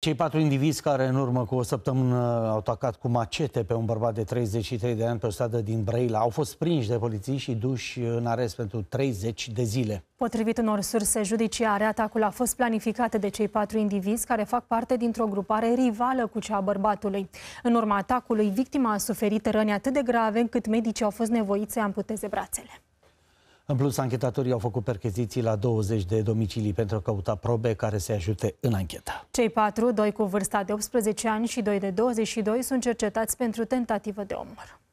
Cei patru indivizi care în urmă cu o săptămână au atacat cu macete pe un bărbat de 33 de ani pe o stradă din Brăila au fost prinși de poliții și duși în arest pentru 30 de zile. Potrivit unor surse judiciare, atacul a fost planificat de cei patru indivizi care fac parte dintr-o grupare rivală cu cea a bărbatului. În urma atacului, victima a suferit răni atât de grave încât medicii au fost nevoiți să amputeze brațele. În plus, anchetatorii au făcut percheziții la 20 de domicilii pentru a căuta probe care să ajute în anchetă. Cei patru, doi cu vârsta de 18 ani și doi de 22, sunt cercetați pentru tentativă de omor.